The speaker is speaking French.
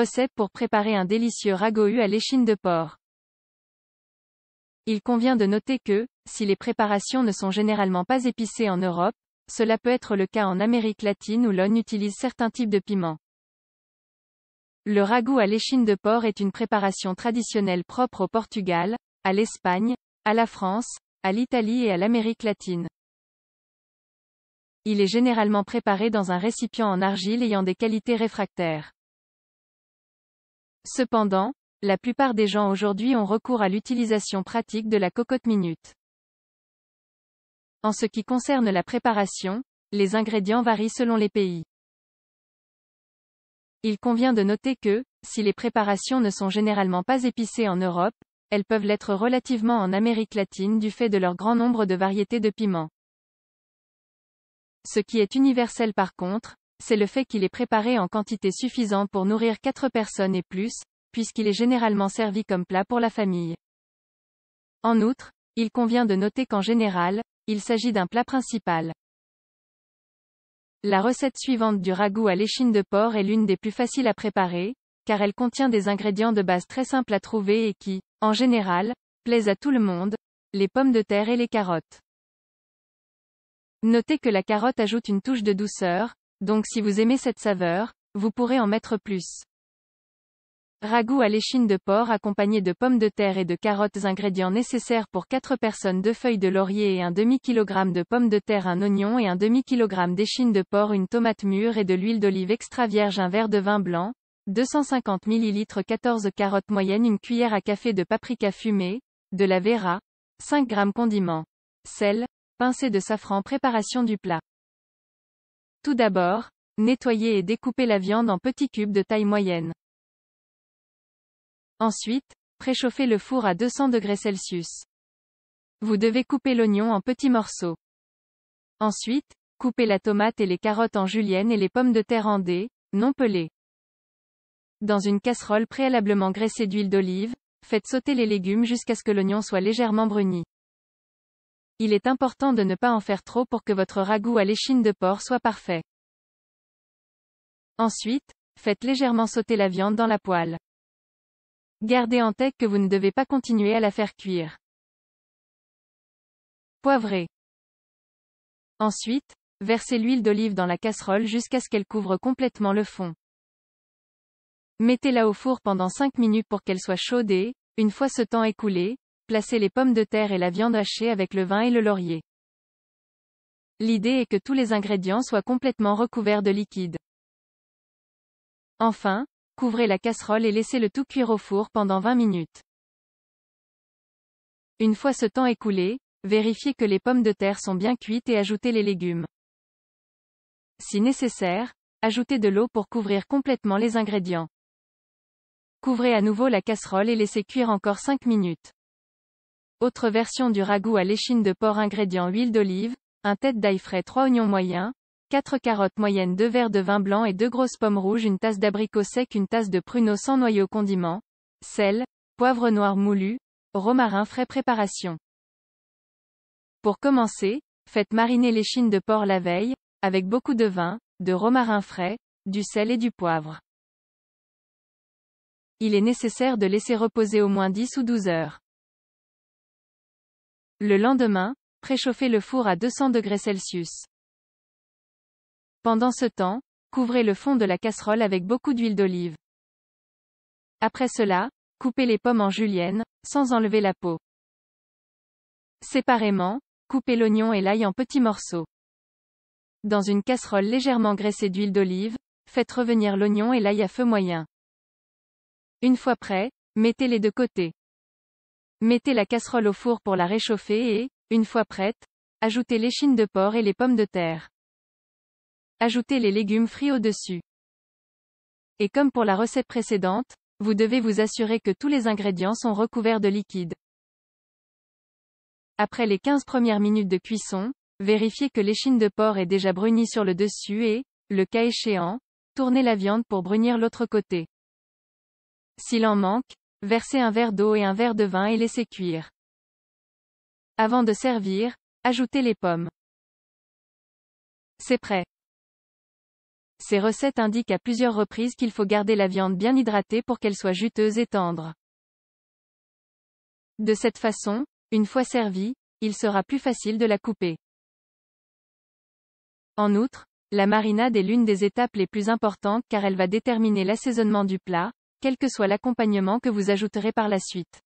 recette pour préparer un délicieux ragoût à l'échine de porc. Il convient de noter que, si les préparations ne sont généralement pas épicées en Europe, cela peut être le cas en Amérique latine où l'on utilise certains types de piments. Le ragoût à l'échine de porc est une préparation traditionnelle propre au Portugal, à l'Espagne, à la France, à l'Italie et à l'Amérique latine. Il est généralement préparé dans un récipient en argile ayant des qualités réfractaires. Cependant, la plupart des gens aujourd'hui ont recours à l'utilisation pratique de la cocotte minute. En ce qui concerne la préparation, les ingrédients varient selon les pays. Il convient de noter que, si les préparations ne sont généralement pas épicées en Europe, elles peuvent l'être relativement en Amérique latine du fait de leur grand nombre de variétés de piments. Ce qui est universel par contre, c'est le fait qu'il est préparé en quantité suffisante pour nourrir 4 personnes et plus, puisqu'il est généralement servi comme plat pour la famille. En outre, il convient de noter qu'en général, il s'agit d'un plat principal. La recette suivante du ragoût à l'échine de porc est l'une des plus faciles à préparer, car elle contient des ingrédients de base très simples à trouver et qui, en général, plaisent à tout le monde, les pommes de terre et les carottes. Notez que la carotte ajoute une touche de douceur, donc si vous aimez cette saveur, vous pourrez en mettre plus. Ragoût à l'échine de porc accompagné de pommes de terre et de carottes ingrédients nécessaires pour 4 personnes 2 feuilles de laurier et un demi kilogramme de pommes de terre un oignon et un demi kilogramme d'échine de porc une tomate mûre et de l'huile d'olive extra vierge un verre de vin blanc, 250 ml 14 carottes moyennes une cuillère à café de paprika fumé, de la vera, 5 g condiments, sel, pincée de safran préparation du plat. Tout d'abord, nettoyer et découper la viande en petits cubes de taille moyenne. Ensuite, préchauffez le four à 200 degrés Celsius. Vous devez couper l'oignon en petits morceaux. Ensuite, coupez la tomate et les carottes en julienne et les pommes de terre en dés, non pelées. Dans une casserole préalablement graissée d'huile d'olive, faites sauter les légumes jusqu'à ce que l'oignon soit légèrement bruni. Il est important de ne pas en faire trop pour que votre ragoût à l'échine de porc soit parfait. Ensuite, faites légèrement sauter la viande dans la poêle. Gardez en tête que vous ne devez pas continuer à la faire cuire. Poivrez. Ensuite, versez l'huile d'olive dans la casserole jusqu'à ce qu'elle couvre complètement le fond. Mettez-la au four pendant 5 minutes pour qu'elle soit chaude et, une fois ce temps écoulé, Placez les pommes de terre et la viande hachée avec le vin et le laurier. L'idée est que tous les ingrédients soient complètement recouverts de liquide. Enfin, couvrez la casserole et laissez le tout cuire au four pendant 20 minutes. Une fois ce temps écoulé, vérifiez que les pommes de terre sont bien cuites et ajoutez les légumes. Si nécessaire, ajoutez de l'eau pour couvrir complètement les ingrédients. Couvrez à nouveau la casserole et laissez cuire encore 5 minutes. Autre version du ragoût à l'échine de porc ingrédients huile d'olive, un tête d'ail frais trois oignons moyens, quatre carottes moyennes deux verres de vin blanc et deux grosses pommes rouges une tasse d'abricot sec une tasse de pruneau sans noyau condiment, sel, poivre noir moulu, romarin frais préparation. Pour commencer, faites mariner l'échine de porc la veille, avec beaucoup de vin, de romarin frais, du sel et du poivre. Il est nécessaire de laisser reposer au moins 10 ou 12 heures. Le lendemain, préchauffez le four à 200 degrés Pendant ce temps, couvrez le fond de la casserole avec beaucoup d'huile d'olive. Après cela, coupez les pommes en julienne, sans enlever la peau. Séparément, coupez l'oignon et l'ail en petits morceaux. Dans une casserole légèrement graissée d'huile d'olive, faites revenir l'oignon et l'ail à feu moyen. Une fois prêt, mettez-les de côté. Mettez la casserole au four pour la réchauffer et, une fois prête, ajoutez l'échine de porc et les pommes de terre. Ajoutez les légumes frits au-dessus. Et comme pour la recette précédente, vous devez vous assurer que tous les ingrédients sont recouverts de liquide. Après les 15 premières minutes de cuisson, vérifiez que l'échine de porc est déjà brunie sur le dessus et, le cas échéant, tournez la viande pour brunir l'autre côté. S'il en manque, Versez un verre d'eau et un verre de vin et laissez cuire. Avant de servir, ajoutez les pommes. C'est prêt. Ces recettes indiquent à plusieurs reprises qu'il faut garder la viande bien hydratée pour qu'elle soit juteuse et tendre. De cette façon, une fois servie, il sera plus facile de la couper. En outre, la marinade est l'une des étapes les plus importantes car elle va déterminer l'assaisonnement du plat, quel que soit l'accompagnement que vous ajouterez par la suite.